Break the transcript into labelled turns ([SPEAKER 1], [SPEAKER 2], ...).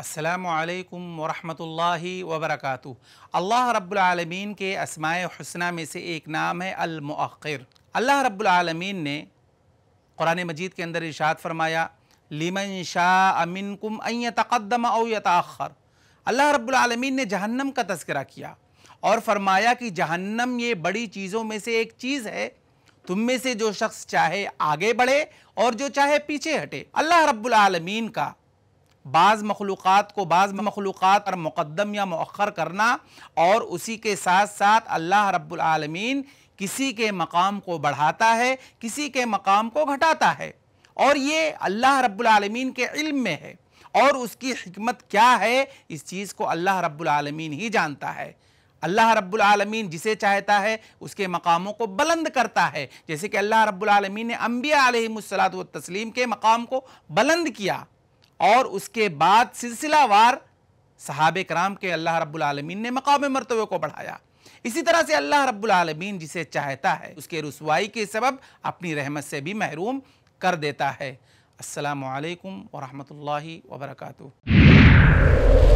[SPEAKER 1] असलकम वरहि वबरक अल्लाह रब्लमीन के असमाय हसना में से एक नाम है अलमर अल्लाह रब्लमीन ने क़ुरान मजीद के अंदर इशात फरमाया लिमन शाह अमिन कुम अँ तकदम अव यताखर अल्लाह रब्लमीन ने जहन्नम का तस्करा किया और फरमाया कि जहन्नम ये बड़ी चीज़ों में से एक चीज़ है तुम में से जो शख्स चाहे आगे बढ़े और जो चाहे पीछे हटे अल्लाह रब्लमीन का बाज़ मखलूक़ात को बाज़ मखलूक़ात पर मुकदम या मौखर करना और उसी के साथ साथ अल्लाह रब्लमीन किसी के मकाम को बढ़ाता है किसी के मकाम को घटाता है और ये अल्लाह रब्लमीन के इल्म में है और उसकी हमत क्या है इस चीज़ को अल्लाह रब्लमीन ही जानता है अल्लाह रब्बुल आलमीन जिसे चाहता है उसके मकामों को बुलंद करता है जैसे कि अल्लाह रब्बुल आलमीन ने अम्बिया तस्लीम के मकाम को बुलंद किया और उसके बाद सिलसिलावार सहाब कराम के अल्लाह रब्लमीन ने मकाम मरतबे को बढ़ाया इसी तरह से अल्लाह रब्लमीन जिसे चाहता है उसके रसवाई के सबब अपनी रहमत से भी महरूम कर देता है असलकम वरहमल वर्का